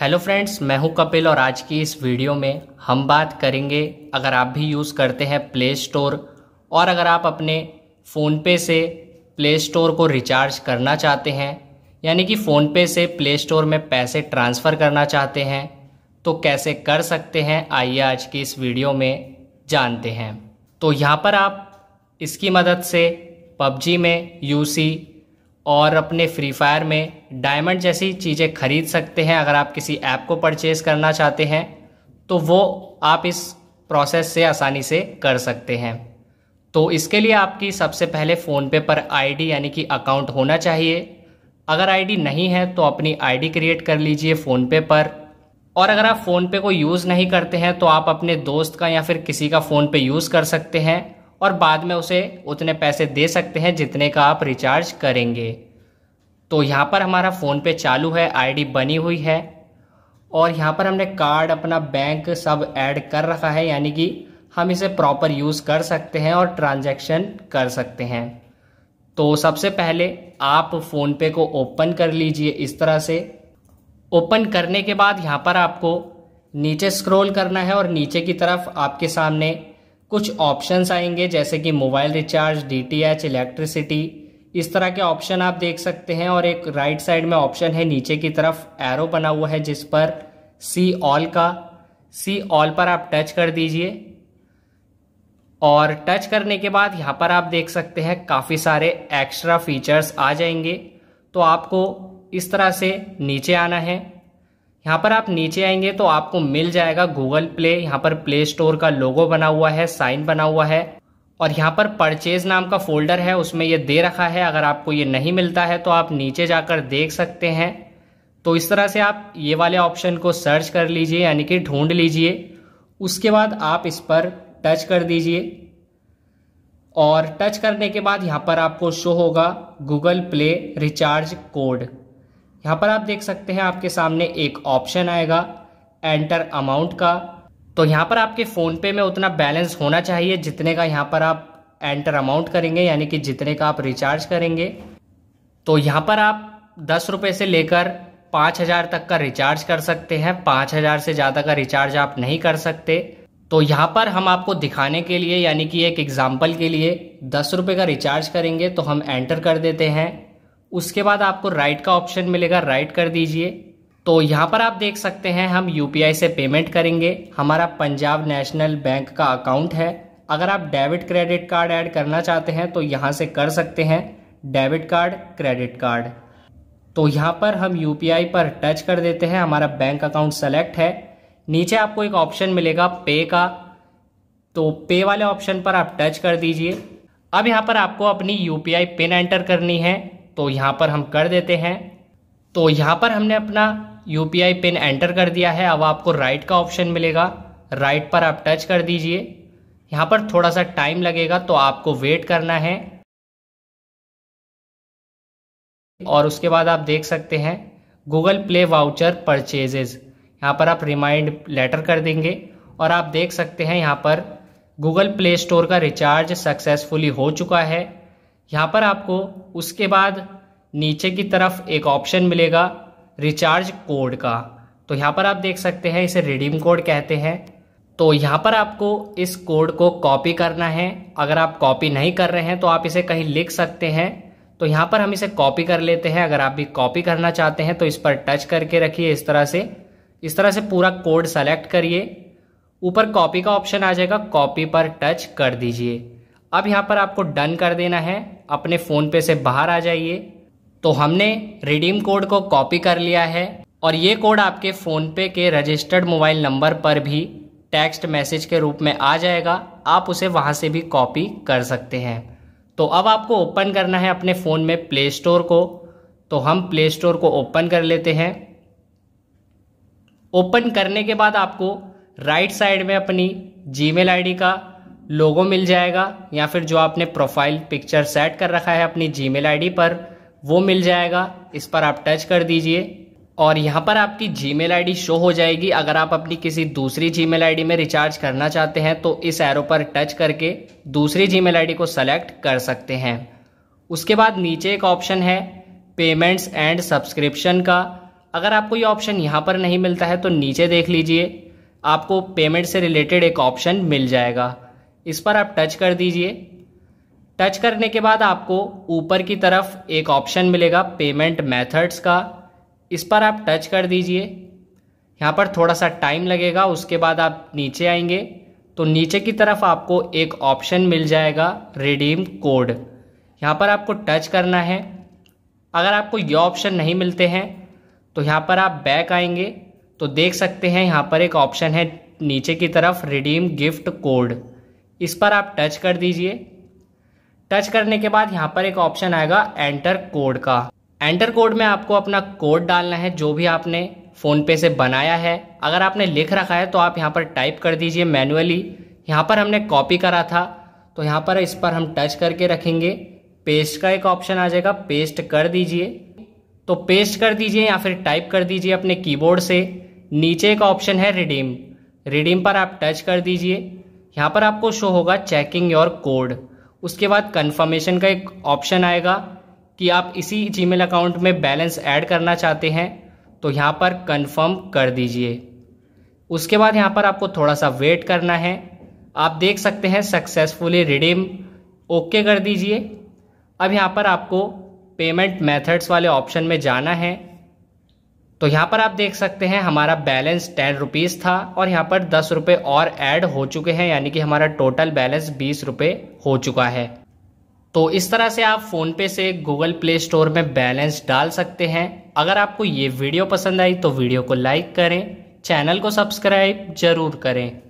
hello friends मैं हूं कपिल और आज की इस वीडियो में हम बात करेंगे अगर आप भी यूज़ करते हैं प्ले स्टोर और अगर आप अपने फ़ोन पे से प्ले स्टोर को रिचार्ज करना चाहते हैं यानी कि फ़ोन पे से प्ले स्टोर में पैसे ट्रांसफ़र करना चाहते हैं तो कैसे कर सकते हैं आइए आज की इस वीडियो में जानते हैं तो यहाँ पर आप इसकी मदद से पबजी में यूसी और अपने फ्री फायर में डायमंड जैसी चीज़ें खरीद सकते हैं अगर आप किसी ऐप को परचेज़ करना चाहते हैं तो वो आप इस प्रोसेस से आसानी से कर सकते हैं तो इसके लिए आपकी सबसे पहले फ़ोन पे पर आईडी यानी कि अकाउंट होना चाहिए अगर आईडी नहीं है तो अपनी आईडी क्रिएट कर लीजिए फ़ोन पे पर और अगर आप फ़ोन पे को यूज़ नहीं करते हैं तो आप अपने दोस्त का या फिर किसी का फ़ोन पे यूज़ कर सकते हैं और बाद में उसे उतने पैसे दे सकते हैं जितने का आप रिचार्ज करेंगे तो यहाँ पर हमारा फ़ोनपे चालू है आईडी बनी हुई है और यहाँ पर हमने कार्ड अपना बैंक सब ऐड कर रखा है यानी कि हम इसे प्रॉपर यूज़ कर सकते हैं और ट्रांजैक्शन कर सकते हैं तो सबसे पहले आप फ़ोनपे को ओपन कर लीजिए इस तरह से ओपन करने के बाद यहाँ पर आपको नीचे स्क्रॉल करना है और नीचे की तरफ आपके सामने कुछ ऑप्शंस आएंगे जैसे कि मोबाइल रिचार्ज डीटीएच इलेक्ट्रिसिटी इस तरह के ऑप्शन आप देख सकते हैं और एक राइट साइड में ऑप्शन है नीचे की तरफ एरो बना हुआ है जिस पर सी ऑल का सी ऑल पर आप टच कर दीजिए और टच करने के बाद यहाँ पर आप देख सकते हैं काफ़ी सारे एक्स्ट्रा फीचर्स आ जाएंगे तो आपको इस तरह से नीचे आना है यहाँ पर आप नीचे आएंगे तो आपको मिल जाएगा गूगल प्ले यहाँ पर प्ले स्टोर का लोगो बना हुआ है साइन बना हुआ है और यहाँ पर परचेज नाम का फोल्डर है उसमें ये दे रखा है अगर आपको ये नहीं मिलता है तो आप नीचे जाकर देख सकते हैं तो इस तरह से आप ये वाले ऑप्शन को सर्च कर लीजिए यानी कि ढूंढ लीजिए उसके बाद आप इस पर टच कर दीजिए और टच करने के बाद यहाँ पर आपको शो होगा गूगल प्ले रिचार्ज कोड यहाँ पर आप देख सकते हैं आपके सामने एक ऑप्शन आएगा एंटर अमाउंट का तो यहाँ पर आपके फ़ोन पे में उतना बैलेंस होना चाहिए जितने का यहाँ पर आप एंटर अमाउंट करेंगे यानी कि जितने का आप रिचार्ज करेंगे तो यहाँ पर आप दस रुपये से लेकर पाँच हज़ार तक का रिचार्ज कर सकते हैं पाँच हज़ार से ज़्यादा का रिचार्ज आप नहीं कर सकते तो यहाँ पर हम आपको दिखाने के लिए यानी कि एक एग्ज़ाम्पल के लिए दस रुपये का रिचार्ज करेंगे तो हम एंटर कर देते हैं उसके बाद आपको राइट का ऑप्शन मिलेगा राइट कर दीजिए तो यहाँ पर आप देख सकते हैं हम यूपीआई से पेमेंट करेंगे हमारा पंजाब नेशनल बैंक का अकाउंट है अगर आप डेबिट क्रेडिट कार्ड ऐड करना चाहते हैं तो यहाँ से कर सकते हैं डेबिट कार्ड क्रेडिट कार्ड तो यहाँ पर हम यू पर टच कर देते हैं हमारा बैंक अकाउंट सेलेक्ट है नीचे आपको एक ऑप्शन मिलेगा पे का तो पे वाले ऑप्शन पर आप टच कर दीजिए अब यहाँ पर आपको अपनी यू पिन एंटर करनी है तो यहाँ पर हम कर देते हैं तो यहाँ पर हमने अपना यू पिन एंटर कर दिया है अब आपको राइट का ऑप्शन मिलेगा राइट पर आप टच कर दीजिए यहाँ पर थोड़ा सा टाइम लगेगा तो आपको वेट करना है और उसके बाद आप देख सकते हैं गूगल प्ले वाउचर परचेजेज यहाँ पर आप रिमाइंड लेटर कर देंगे और आप देख सकते हैं यहाँ पर गूगल प्ले स्टोर का रिचार्ज सक्सेसफुली हो चुका है यहाँ पर आपको उसके बाद नीचे की तरफ एक ऑप्शन मिलेगा रिचार्ज कोड का तो यहाँ पर आप देख सकते हैं इसे रिडीम कोड कहते हैं तो यहाँ पर आपको इस कोड को कॉपी करना है अगर आप कॉपी नहीं कर रहे हैं तो आप इसे कहीं लिख सकते हैं तो यहाँ पर हम इसे कॉपी कर लेते हैं अगर आप भी कॉपी करना चाहते हैं तो इस पर टच करके रखिए इस तरह से इस तरह से पूरा कोड सेलेक्ट करिए ऊपर कॉपी का ऑप्शन आ जाएगा कॉपी पर टच कर दीजिए अब यहाँ पर आपको डन कर देना है अपने फ़ोन पे से बाहर आ जाइए तो हमने रिडीम कोड को कॉपी कर लिया है और ये कोड आपके फ़ोन पे के रजिस्टर्ड मोबाइल नंबर पर भी टेक्स्ट मैसेज के रूप में आ जाएगा आप उसे वहाँ से भी कॉपी कर सकते हैं तो अब आपको ओपन करना है अपने फ़ोन में प्ले स्टोर को तो हम प्ले स्टोर को ओपन कर लेते हैं ओपन करने के बाद आपको राइट साइड में अपनी जीमेल आईडी का लोगो मिल जाएगा या फिर जो आपने प्रोफाइल पिक्चर सेट कर रखा है अपनी जी मेल पर वो मिल जाएगा इस पर आप टच कर दीजिए और यहाँ पर आपकी जी मेल शो हो जाएगी अगर आप अपनी किसी दूसरी जी मेल में रिचार्ज करना चाहते हैं तो इस एरो पर टच करके दूसरी जी मेल को सेलेक्ट कर सकते हैं उसके बाद नीचे एक ऑप्शन है पेमेंट्स एंड सब्सक्रिप्शन का अगर आपको ये ऑप्शन यहाँ पर नहीं मिलता है तो नीचे देख लीजिए आपको पेमेंट से रिलेटेड एक ऑप्शन मिल जाएगा इस पर आप टच कर दीजिए टच करने के बाद आपको ऊपर की तरफ एक ऑप्शन मिलेगा पेमेंट मेथड्स का इस पर आप टच कर दीजिए यहाँ पर थोड़ा सा टाइम लगेगा उसके बाद आप नीचे आएंगे तो नीचे की तरफ आपको एक ऑप्शन मिल जाएगा रिडीम कोड यहाँ पर आपको टच करना है अगर आपको ये ऑप्शन नहीं मिलते हैं तो यहाँ पर आप बैक आएंगे तो देख सकते हैं यहाँ पर एक ऑप्शन है नीचे की तरफ रिडीम गिफ्ट कोड इस पर आप टच कर दीजिए टच करने के बाद यहाँ पर एक ऑप्शन आएगा एंटर कोड का एंटर कोड में आपको अपना कोड डालना है जो भी आपने फ़ोन पे से बनाया है अगर आपने लिख रखा है तो आप यहाँ पर टाइप कर दीजिए मैनुअली यहाँ पर हमने कॉपी करा था तो यहाँ पर इस पर हम टच करके रखेंगे पेस्ट का एक ऑप्शन आ जाएगा पेस्ट कर दीजिए तो पेस्ट कर दीजिए या फिर टाइप कर दीजिए अपने कीबोर्ड से नीचे एक ऑप्शन है रिडीम रिडीम पर आप टच कर दीजिए यहाँ पर आपको शो होगा चेकिंग योर कोड उसके बाद कन्फर्मेशन का एक ऑप्शन आएगा कि आप इसी जीमेल अकाउंट में बैलेंस ऐड करना चाहते हैं तो यहाँ पर कंफर्म कर दीजिए उसके बाद यहाँ पर आपको थोड़ा सा वेट करना है आप देख सकते हैं सक्सेसफुली रिडीम ओके कर दीजिए अब यहाँ पर आपको पेमेंट मेथड्स वाले ऑप्शन में जाना है तो यहाँ पर आप देख सकते हैं हमारा बैलेंस टेन रुपीज़ था और यहाँ पर दस रुपये और ऐड हो चुके हैं यानी कि हमारा टोटल बैलेंस बीस रुपये हो चुका है तो इस तरह से आप फ़ोनपे से गूगल प्ले स्टोर में बैलेंस डाल सकते हैं अगर आपको ये वीडियो पसंद आई तो वीडियो को लाइक करें चैनल को सब्सक्राइब जरूर करें